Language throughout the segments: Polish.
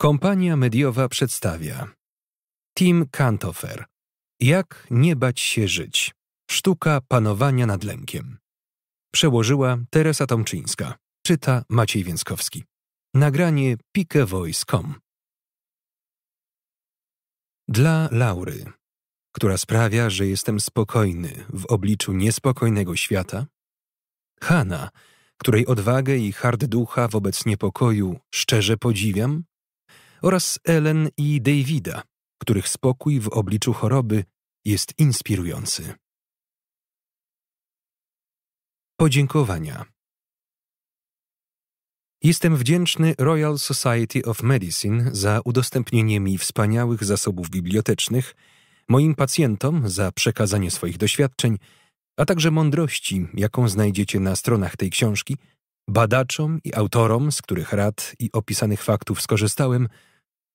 Kompania mediowa przedstawia Tim Cantofer, Jak nie bać się żyć. Sztuka panowania nad lękiem. Przełożyła Teresa Tomczyńska. Czyta Maciej Więckowski. Nagranie pikevoice.com Dla Laury, która sprawia, że jestem spokojny w obliczu niespokojnego świata. Hanna, której odwagę i hard ducha wobec niepokoju szczerze podziwiam oraz Ellen i Davida, których spokój w obliczu choroby jest inspirujący. Podziękowania. Jestem wdzięczny Royal Society of Medicine za udostępnienie mi wspaniałych zasobów bibliotecznych, moim pacjentom za przekazanie swoich doświadczeń, a także mądrości, jaką znajdziecie na stronach tej książki, badaczom i autorom, z których rad i opisanych faktów skorzystałem –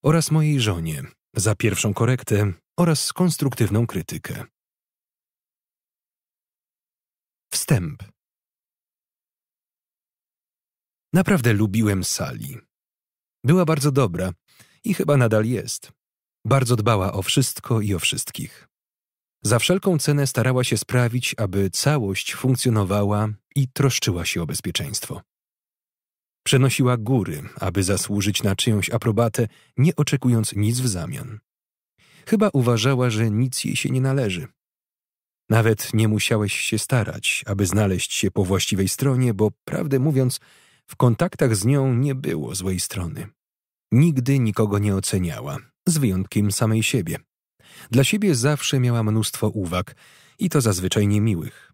oraz mojej żonie za pierwszą korektę oraz konstruktywną krytykę. Wstęp. Naprawdę lubiłem sali. Była bardzo dobra i chyba nadal jest. Bardzo dbała o wszystko i o wszystkich. Za wszelką cenę starała się sprawić, aby całość funkcjonowała i troszczyła się o bezpieczeństwo. Przenosiła góry, aby zasłużyć na czyjąś aprobatę, nie oczekując nic w zamian. Chyba uważała, że nic jej się nie należy. Nawet nie musiałeś się starać, aby znaleźć się po właściwej stronie, bo prawdę mówiąc, w kontaktach z nią nie było złej strony. Nigdy nikogo nie oceniała, z wyjątkiem samej siebie. Dla siebie zawsze miała mnóstwo uwag i to zazwyczaj niemiłych.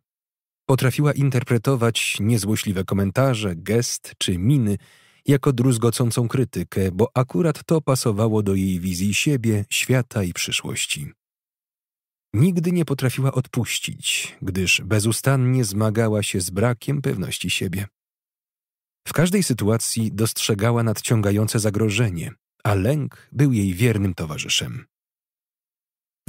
Potrafiła interpretować niezłośliwe komentarze, gest czy miny jako druzgocącą krytykę, bo akurat to pasowało do jej wizji siebie, świata i przyszłości. Nigdy nie potrafiła odpuścić, gdyż bezustannie zmagała się z brakiem pewności siebie. W każdej sytuacji dostrzegała nadciągające zagrożenie, a lęk był jej wiernym towarzyszem.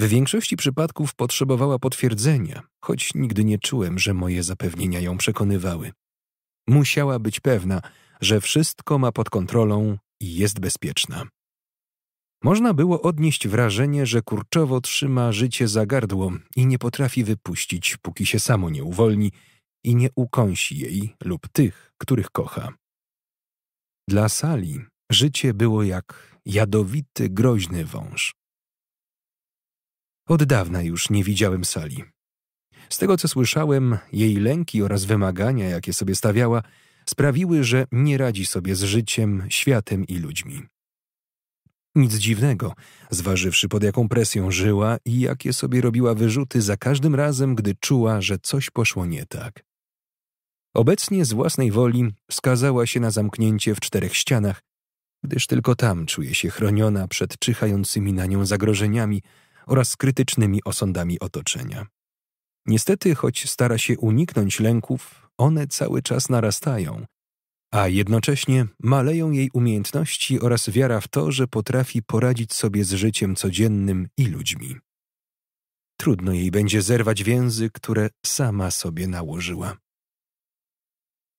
W większości przypadków potrzebowała potwierdzenia, choć nigdy nie czułem, że moje zapewnienia ją przekonywały. Musiała być pewna, że wszystko ma pod kontrolą i jest bezpieczna. Można było odnieść wrażenie, że kurczowo trzyma życie za gardło i nie potrafi wypuścić, póki się samo nie uwolni i nie ukąsi jej lub tych, których kocha. Dla sali życie było jak jadowity, groźny wąż. Od dawna już nie widziałem sali. Z tego, co słyszałem, jej lęki oraz wymagania, jakie sobie stawiała, sprawiły, że nie radzi sobie z życiem, światem i ludźmi. Nic dziwnego, zważywszy pod jaką presją żyła i jakie sobie robiła wyrzuty za każdym razem, gdy czuła, że coś poszło nie tak. Obecnie z własnej woli skazała się na zamknięcie w czterech ścianach, gdyż tylko tam czuje się chroniona przed czyhającymi na nią zagrożeniami, oraz krytycznymi osądami otoczenia. Niestety, choć stara się uniknąć lęków, one cały czas narastają, a jednocześnie maleją jej umiejętności oraz wiara w to, że potrafi poradzić sobie z życiem codziennym i ludźmi. Trudno jej będzie zerwać więzy, które sama sobie nałożyła.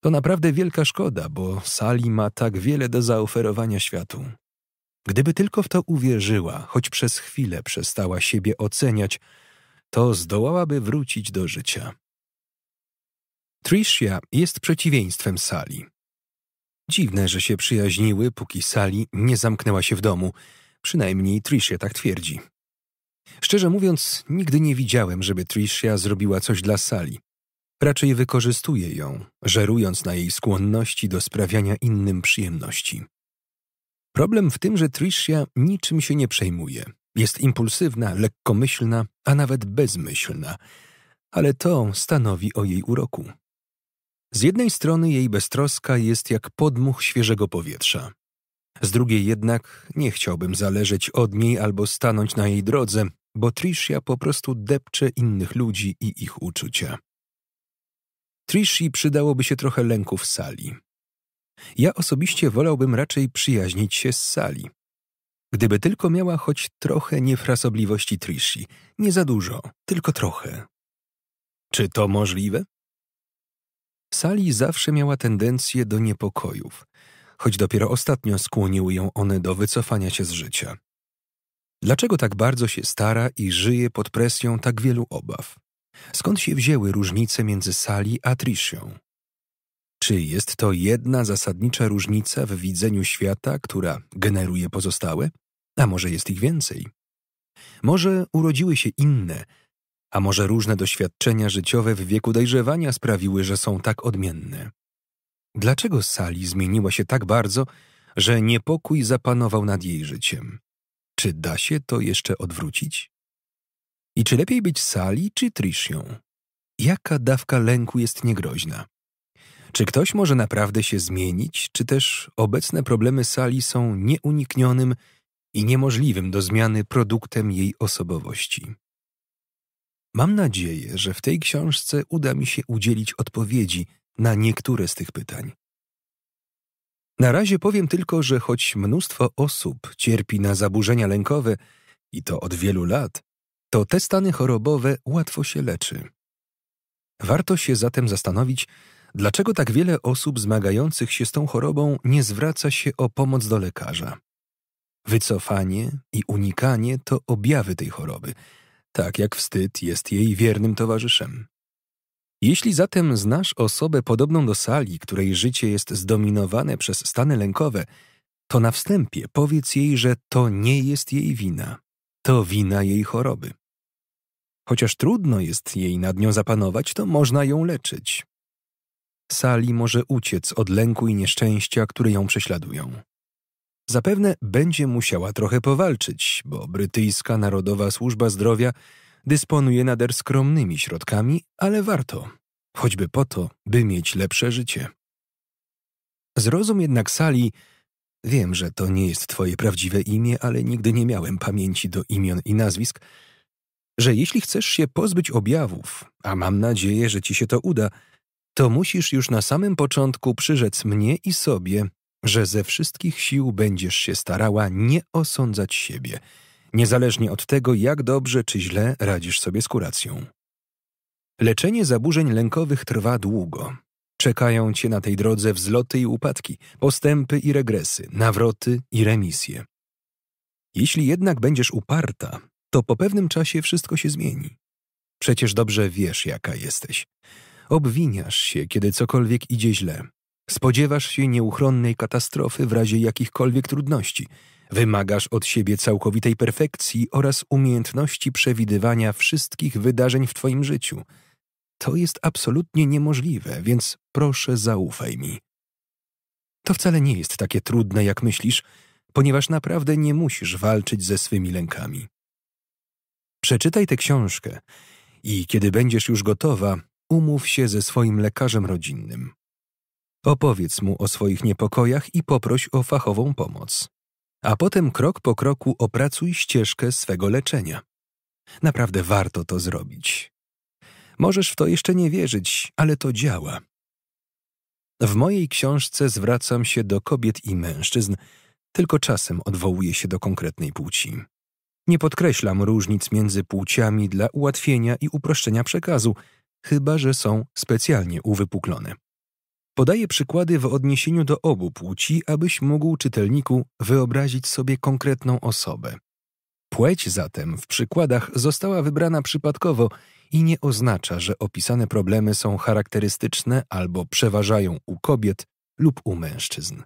To naprawdę wielka szkoda, bo Sali ma tak wiele do zaoferowania światu. Gdyby tylko w to uwierzyła, choć przez chwilę przestała siebie oceniać, to zdołałaby wrócić do życia. Tricia jest przeciwieństwem Sali. Dziwne, że się przyjaźniły, póki Sali nie zamknęła się w domu. Przynajmniej Tricia tak twierdzi. Szczerze mówiąc, nigdy nie widziałem, żeby Tricia zrobiła coś dla Sali. Raczej wykorzystuje ją, żerując na jej skłonności do sprawiania innym przyjemności. Problem w tym, że Tricia niczym się nie przejmuje. Jest impulsywna, lekkomyślna, a nawet bezmyślna, ale to stanowi o jej uroku. Z jednej strony jej beztroska jest jak podmuch świeżego powietrza. Z drugiej jednak nie chciałbym zależeć od niej albo stanąć na jej drodze, bo Tricia po prostu depcze innych ludzi i ich uczucia. Trishi przydałoby się trochę lęku w sali. Ja osobiście wolałbym raczej przyjaźnić się z Sali. Gdyby tylko miała choć trochę niefrasobliwości Trishi. Nie za dużo, tylko trochę. Czy to możliwe? Sali zawsze miała tendencję do niepokojów, choć dopiero ostatnio skłoniły ją one do wycofania się z życia. Dlaczego tak bardzo się stara i żyje pod presją tak wielu obaw? Skąd się wzięły różnice między Sali a Trishią? Czy jest to jedna zasadnicza różnica w widzeniu świata, która generuje pozostałe? A może jest ich więcej? Może urodziły się inne, a może różne doświadczenia życiowe w wieku dojrzewania sprawiły, że są tak odmienne? Dlaczego Sali zmieniła się tak bardzo, że niepokój zapanował nad jej życiem? Czy da się to jeszcze odwrócić? I czy lepiej być Sali czy Trishą? Jaka dawka lęku jest niegroźna? Czy ktoś może naprawdę się zmienić, czy też obecne problemy sali są nieuniknionym i niemożliwym do zmiany produktem jej osobowości? Mam nadzieję, że w tej książce uda mi się udzielić odpowiedzi na niektóre z tych pytań. Na razie powiem tylko, że choć mnóstwo osób cierpi na zaburzenia lękowe i to od wielu lat, to te stany chorobowe łatwo się leczy. Warto się zatem zastanowić, Dlaczego tak wiele osób zmagających się z tą chorobą nie zwraca się o pomoc do lekarza? Wycofanie i unikanie to objawy tej choroby, tak jak wstyd jest jej wiernym towarzyszem. Jeśli zatem znasz osobę podobną do sali, której życie jest zdominowane przez stany lękowe, to na wstępie powiedz jej, że to nie jest jej wina, to wina jej choroby. Chociaż trudno jest jej nad nią zapanować, to można ją leczyć sali może uciec od lęku i nieszczęścia, które ją prześladują. Zapewne będzie musiała trochę powalczyć, bo brytyjska Narodowa Służba Zdrowia dysponuje nader skromnymi środkami, ale warto, choćby po to, by mieć lepsze życie. Zrozum jednak sali, wiem, że to nie jest twoje prawdziwe imię, ale nigdy nie miałem pamięci do imion i nazwisk, że jeśli chcesz się pozbyć objawów, a mam nadzieję, że ci się to uda, to musisz już na samym początku przyrzec mnie i sobie, że ze wszystkich sił będziesz się starała nie osądzać siebie, niezależnie od tego, jak dobrze czy źle radzisz sobie z kuracją. Leczenie zaburzeń lękowych trwa długo. Czekają cię na tej drodze wzloty i upadki, postępy i regresy, nawroty i remisje. Jeśli jednak będziesz uparta, to po pewnym czasie wszystko się zmieni. Przecież dobrze wiesz, jaka jesteś. Obwiniasz się, kiedy cokolwiek idzie źle. Spodziewasz się nieuchronnej katastrofy w razie jakichkolwiek trudności. Wymagasz od siebie całkowitej perfekcji oraz umiejętności przewidywania wszystkich wydarzeń w Twoim życiu. To jest absolutnie niemożliwe, więc proszę zaufaj mi. To wcale nie jest takie trudne, jak myślisz, ponieważ naprawdę nie musisz walczyć ze swymi lękami. Przeczytaj tę książkę i kiedy będziesz już gotowa, umów się ze swoim lekarzem rodzinnym. Opowiedz mu o swoich niepokojach i poproś o fachową pomoc. A potem krok po kroku opracuj ścieżkę swego leczenia. Naprawdę warto to zrobić. Możesz w to jeszcze nie wierzyć, ale to działa. W mojej książce zwracam się do kobiet i mężczyzn, tylko czasem odwołuję się do konkretnej płci. Nie podkreślam różnic między płciami dla ułatwienia i uproszczenia przekazu, chyba że są specjalnie uwypuklone. Podaję przykłady w odniesieniu do obu płci, abyś mógł czytelniku wyobrazić sobie konkretną osobę. Płeć zatem w przykładach została wybrana przypadkowo i nie oznacza, że opisane problemy są charakterystyczne albo przeważają u kobiet lub u mężczyzn.